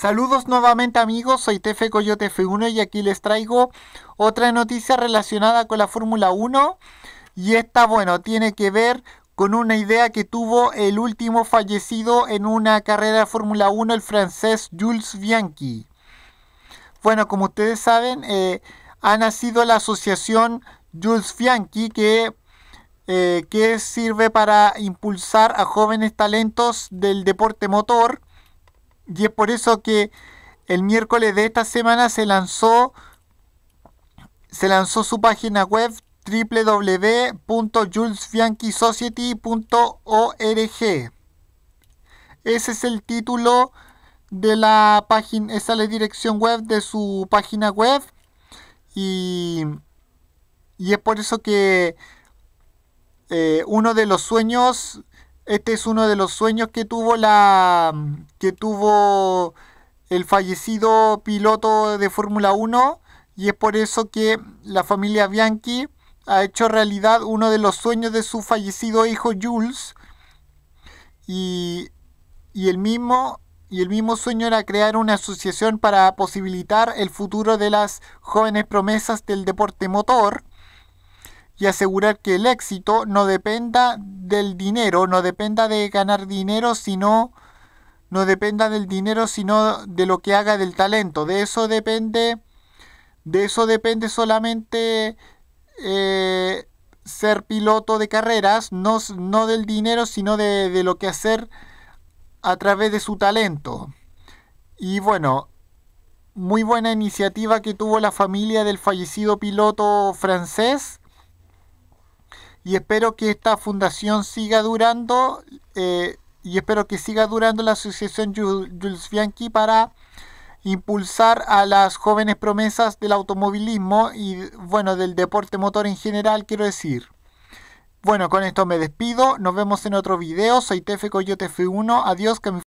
Saludos nuevamente amigos, soy Tefe Coyote F1 y aquí les traigo otra noticia relacionada con la Fórmula 1 y esta bueno, tiene que ver con una idea que tuvo el último fallecido en una carrera de Fórmula 1, el francés Jules Bianchi. Bueno, como ustedes saben, eh, ha nacido la asociación Jules Bianchi que, eh, que sirve para impulsar a jóvenes talentos del deporte motor y es por eso que el miércoles de esta semana se lanzó, se lanzó su página web www.julesfianquisociety.org Ese es el título de la página, esa es la dirección web de su página web. Y, es por eso que eh, uno de los sueños este es uno de los sueños que tuvo la que tuvo el fallecido piloto de Fórmula 1 y es por eso que la familia Bianchi ha hecho realidad uno de los sueños de su fallecido hijo Jules y, y el mismo y el mismo sueño era crear una asociación para posibilitar el futuro de las jóvenes promesas del deporte motor y asegurar que el éxito no dependa del dinero, no dependa de ganar dinero, sino no dependa del dinero, sino de lo que haga del talento. De eso depende, de eso depende solamente eh, ser piloto de carreras, no, no del dinero, sino de, de, lo que hacer a través de su talento. Y bueno, muy buena iniciativa que tuvo la familia del fallecido piloto francés y espero que esta fundación siga durando eh, y espero que siga durando la asociación Jules Bianchi para impulsar a las jóvenes promesas del automovilismo y bueno del deporte motor en general quiero decir bueno con esto me despido nos vemos en otro video soy Tefe Coyote F1 adiós que